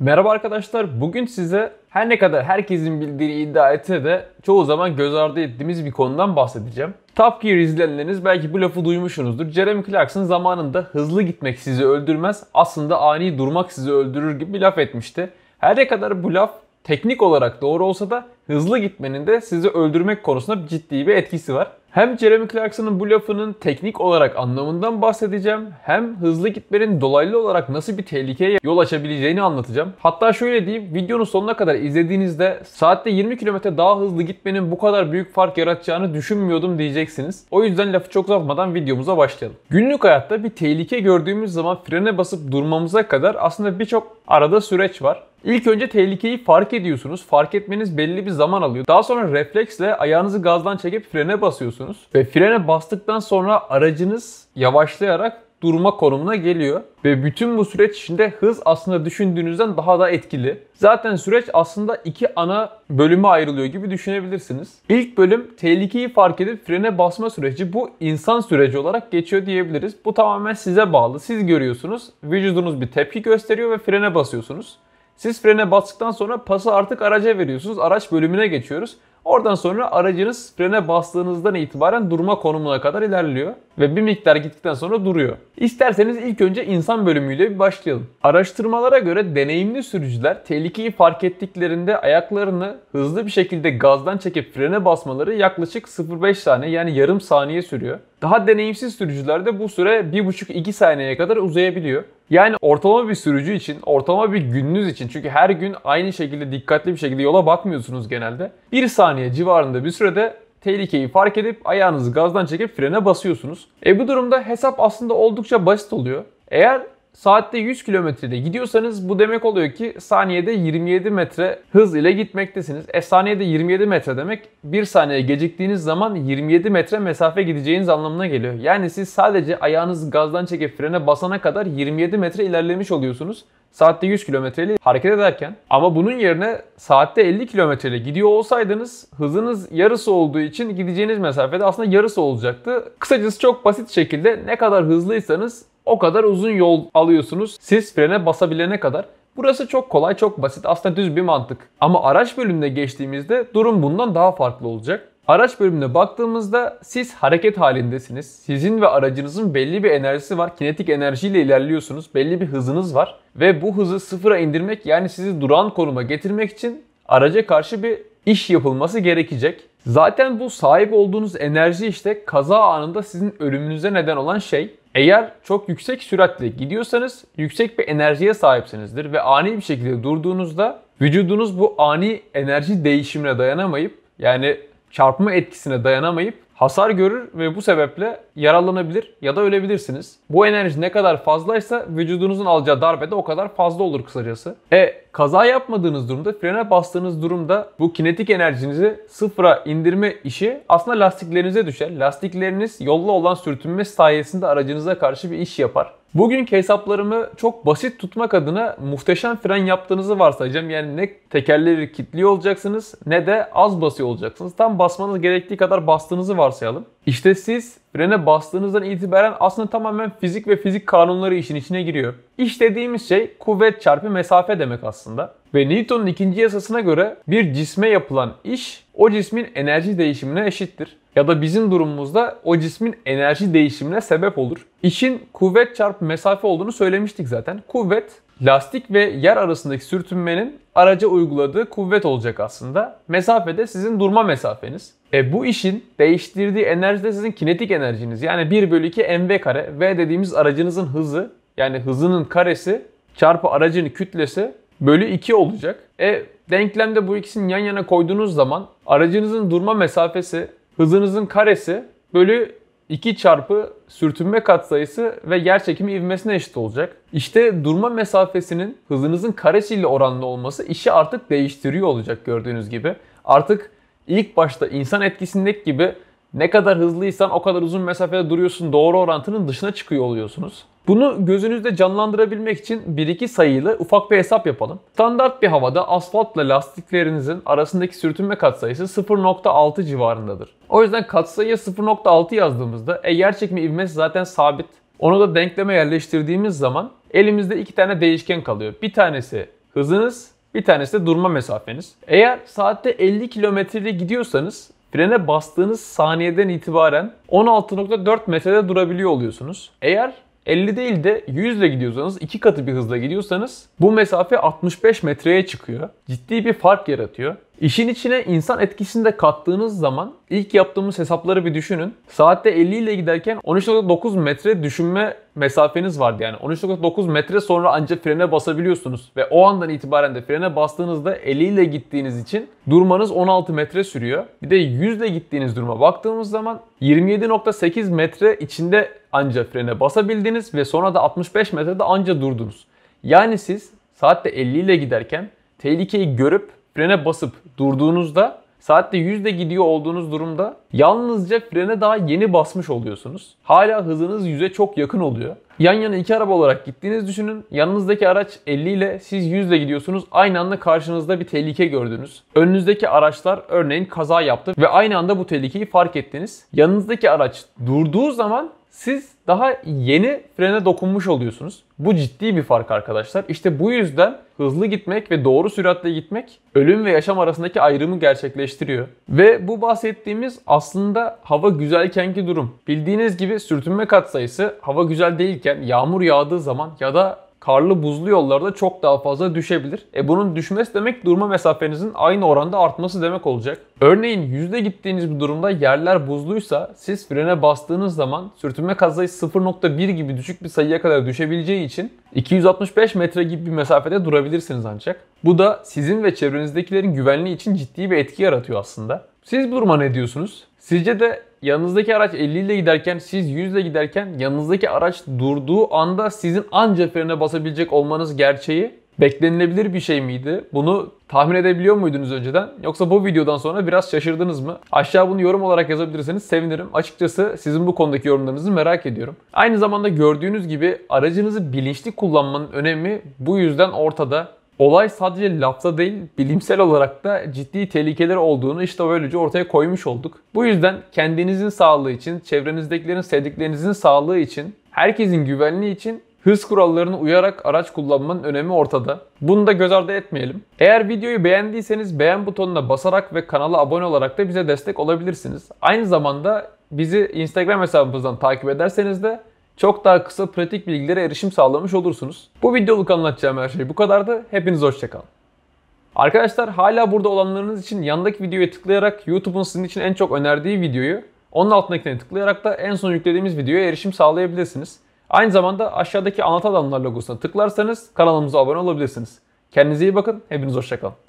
Merhaba arkadaşlar. Bugün size her ne kadar herkesin bildiği iddia etse de çoğu zaman göz ardı ettiğimiz bir konudan bahsedeceğim. Top Gear izleyenleriniz belki bu lafı duymuşsunuzdur. Jeremy Clarkson zamanında hızlı gitmek sizi öldürmez, aslında ani durmak sizi öldürür gibi bir laf etmişti. Her ne kadar bu laf teknik olarak doğru olsa da hızlı gitmenin de sizi öldürmek konusunda ciddi bir etkisi var. Hem Jeremy Clarkson'ın bu lafının teknik olarak anlamından bahsedeceğim hem hızlı gitmenin dolaylı olarak nasıl bir tehlikeye yol açabileceğini anlatacağım. Hatta şöyle diyeyim videonun sonuna kadar izlediğinizde saatte 20 km daha hızlı gitmenin bu kadar büyük fark yaratacağını düşünmüyordum diyeceksiniz. O yüzden lafı çok uzatmadan videomuza başlayalım. Günlük hayatta bir tehlike gördüğümüz zaman frene basıp durmamıza kadar aslında birçok arada süreç var. İlk önce tehlikeyi fark ediyorsunuz. Fark etmeniz belli bir zaman alıyor. Daha sonra refleksle ayağınızı gazdan çekip frene basıyorsunuz. Ve frene bastıktan sonra aracınız yavaşlayarak durma konumuna geliyor. Ve bütün bu süreç içinde hız aslında düşündüğünüzden daha da etkili. Zaten süreç aslında iki ana bölüme ayrılıyor gibi düşünebilirsiniz. İlk bölüm tehlikeyi fark edip frene basma süreci bu insan süreci olarak geçiyor diyebiliriz. Bu tamamen size bağlı. Siz görüyorsunuz, vücudunuz bir tepki gösteriyor ve frene basıyorsunuz. Siz frene bastıktan sonra pası artık araca veriyorsunuz. Araç bölümüne geçiyoruz. Oradan sonra aracınız frene bastığınızdan itibaren durma konumuna kadar ilerliyor ve bir miktar gittikten sonra duruyor. İsterseniz ilk önce insan bölümüyle bir başlayalım. Araştırmalara göre deneyimli sürücüler tehlikeyi fark ettiklerinde ayaklarını hızlı bir şekilde gazdan çekip frene basmaları yaklaşık 0,5 saniye yani yarım saniye sürüyor. Daha deneyimsiz sürücülerde bu süre 1,5-2 saniyeye kadar uzayabiliyor. Yani ortalama bir sürücü için, ortalama bir gününüz için çünkü her gün aynı şekilde dikkatli bir şekilde yola bakmıyorsunuz genelde. 1 saniye civarında bir sürede tehlikeyi fark edip ayağınızı gazdan çekip frene basıyorsunuz. E bu durumda hesap aslında oldukça basit oluyor. Eğer saatte 100 kilometrede gidiyorsanız bu demek oluyor ki saniyede 27 metre hız ile gitmektesiniz. E saniyede 27 metre demek 1 saniye geciktiğiniz zaman 27 metre mesafe gideceğiniz anlamına geliyor. Yani siz sadece ayağınız gazdan çekip frene basana kadar 27 metre ilerlemiş oluyorsunuz. Saatte 100 kilometreyle hareket ederken ama bunun yerine saatte 50 kilometreyle gidiyor olsaydınız hızınız yarısı olduğu için gideceğiniz mesafede aslında yarısı olacaktı. Kısacası çok basit şekilde ne kadar hızlıysanız o kadar uzun yol alıyorsunuz siz frene basabilene kadar. Burası çok kolay, çok basit. Aslında düz bir mantık. Ama araç bölümüne geçtiğimizde durum bundan daha farklı olacak. Araç bölümüne baktığımızda siz hareket halindesiniz. Sizin ve aracınızın belli bir enerjisi var. Kinetik enerjiyle ilerliyorsunuz. Belli bir hızınız var. Ve bu hızı sıfıra indirmek yani sizi duran konuma getirmek için araca karşı bir iş yapılması gerekecek. Zaten bu sahip olduğunuz enerji işte kaza anında sizin ölümünüze neden olan şey. Eğer çok yüksek süratle gidiyorsanız yüksek bir enerjiye sahipsinizdir ve ani bir şekilde durduğunuzda vücudunuz bu ani enerji değişimine dayanamayıp yani çarpma etkisine dayanamayıp hasar görür ve bu sebeple yaralanabilir ya da ölebilirsiniz. Bu enerji ne kadar fazlaysa vücudunuzun alacağı darbe de o kadar fazla olur kısacası. E Kaza yapmadığınız durumda, frene bastığınız durumda bu kinetik enerjinizi sıfıra indirme işi aslında lastiklerinize düşer. Lastikleriniz yolla olan sürtünme sayesinde aracınıza karşı bir iş yapar. Bugünkü hesaplarımı çok basit tutmak adına muhteşem fren yaptığınızı varsayacağım. Yani ne tekerleri kilitliyor olacaksınız ne de az basıyor olacaksınız. Tam basmanız gerektiği kadar bastığınızı varsayalım. İşte siz frene bastığınızdan itibaren aslında tamamen fizik ve fizik kanunları işin içine giriyor. İş dediğimiz şey kuvvet çarpı mesafe demek aslında. Ve Newton'un ikinci yasasına göre bir cisme yapılan iş o cismin enerji değişimine eşittir. Ya da bizim durumumuzda o cismin enerji değişimine sebep olur. İşin kuvvet çarpı mesafe olduğunu söylemiştik zaten. Kuvvet Lastik ve yer arasındaki sürtünmenin araca uyguladığı kuvvet olacak aslında. Mesafede sizin durma mesafeniz. E bu işin değiştirdiği enerji de sizin kinetik enerjiniz. Yani 1 bölü 2 mv kare. V dediğimiz aracınızın hızı yani hızının karesi çarpı aracın kütlesi bölü 2 olacak. E denklemde bu ikisini yan yana koyduğunuz zaman aracınızın durma mesafesi hızınızın karesi bölü 2 çarpı sürtünme katsayısı ve yer çekimi ivmesine eşit olacak. İşte durma mesafesinin hızınızın kareçiyle oranlı olması işi artık değiştiriyor olacak gördüğünüz gibi. Artık ilk başta insan etkisindeki gibi ne kadar hızlıysan o kadar uzun mesafede duruyorsun doğru orantının dışına çıkıyor oluyorsunuz. Bunu gözünüzde canlandırabilmek için 1-2 sayılı ufak bir hesap yapalım. Standart bir havada asfaltla lastiklerinizin arasındaki sürtünme katsayısı 0.6 civarındadır. O yüzden katsayıya 0.6 yazdığımızda e yer çekimi ivmesi zaten sabit. Onu da denkleme yerleştirdiğimiz zaman elimizde iki tane değişken kalıyor. Bir tanesi hızınız, bir tanesi de durma mesafeniz. Eğer saatte 50 kilometre gidiyorsanız frene bastığınız saniyeden itibaren 16.4 metrede durabiliyor oluyorsunuz. Eğer 50 değil de 100 ile gidiyorsanız, iki katı bir hızla gidiyorsanız bu mesafe 65 metreye çıkıyor. Ciddi bir fark yaratıyor. İşin içine insan etkisini de kattığınız zaman ilk yaptığımız hesapları bir düşünün. Saatte 50 ile giderken 13.9 metre düşünme mesafeniz vardı yani. 13.9 metre sonra ancak frene basabiliyorsunuz ve o andan itibaren de frene bastığınızda 50 ile gittiğiniz için durmanız 16 metre sürüyor. Bir de 100 ile gittiğiniz duruma baktığımız zaman 27.8 metre içinde anca frene basabildiniz ve sonra da 65 metrede anca durdunuz. Yani siz saatte 50 ile giderken tehlikeyi görüp frene basıp durduğunuzda saatte 100 ile gidiyor olduğunuz durumda yalnızca frene daha yeni basmış oluyorsunuz. Hala hızınız 100'e çok yakın oluyor. Yan yana iki araba olarak gittiğiniz düşünün. Yanınızdaki araç 50 ile siz 100 ile gidiyorsunuz. Aynı anda karşınızda bir tehlike gördünüz. Önünüzdeki araçlar örneğin kaza yaptı ve aynı anda bu tehlikeyi fark ettiniz. Yanınızdaki araç durduğu zaman siz daha yeni frene dokunmuş oluyorsunuz. Bu ciddi bir fark arkadaşlar. İşte bu yüzden hızlı gitmek ve doğru süratle gitmek ölüm ve yaşam arasındaki ayrımı gerçekleştiriyor. Ve bu bahsettiğimiz aslında hava güzelkenki durum. Bildiğiniz gibi sürtünme katsayısı hava güzel değilken yağmur yağdığı zaman ya da karlı buzlu yollarda çok daha fazla düşebilir. E bunun düşmesi demek durma mesafenizin aynı oranda artması demek olacak. Örneğin yüzde gittiğiniz bir durumda yerler buzluysa siz frene bastığınız zaman sürtünme kazayı 0.1 gibi düşük bir sayıya kadar düşebileceği için 265 metre gibi bir mesafede durabilirsiniz ancak. Bu da sizin ve çevrenizdekilerin güvenliği için ciddi bir etki yaratıyor aslında. Siz bu duruma ne diyorsunuz? Sizce de yanınızdaki araç 50 ile giderken siz 100 ile giderken yanınızdaki araç durduğu anda sizin anca frene basabilecek olmanız gerçeği beklenilebilir bir şey miydi? Bunu tahmin edebiliyor muydunuz önceden? Yoksa bu videodan sonra biraz şaşırdınız mı? Aşağı bunu yorum olarak yazabilirseniz sevinirim. Açıkçası sizin bu konudaki yorumlarınızı merak ediyorum. Aynı zamanda gördüğünüz gibi aracınızı bilinçli kullanmanın önemi bu yüzden ortada olay sadece lafta değil bilimsel olarak da ciddi tehlikeler olduğunu işte böylece ortaya koymuş olduk. Bu yüzden kendinizin sağlığı için, çevrenizdekilerin, sevdiklerinizin sağlığı için, herkesin güvenliği için hız kurallarını uyarak araç kullanmanın önemi ortada. Bunu da göz ardı etmeyelim. Eğer videoyu beğendiyseniz beğen butonuna basarak ve kanala abone olarak da bize destek olabilirsiniz. Aynı zamanda bizi Instagram hesabımızdan takip ederseniz de çok daha kısa pratik bilgilere erişim sağlamış olursunuz. Bu videoluk anlatacağım her şey bu kadardı. Hepiniz hoşçakalın. Arkadaşlar hala burada olanlarınız için yandaki videoya tıklayarak YouTube'un sizin için en çok önerdiği videoyu, onun altındakine tıklayarak da en son yüklediğimiz videoya erişim sağlayabilirsiniz. Aynı zamanda aşağıdaki anlatan adamlar logosuna tıklarsanız kanalımıza abone olabilirsiniz. Kendinize iyi bakın, hepiniz hoşçakalın.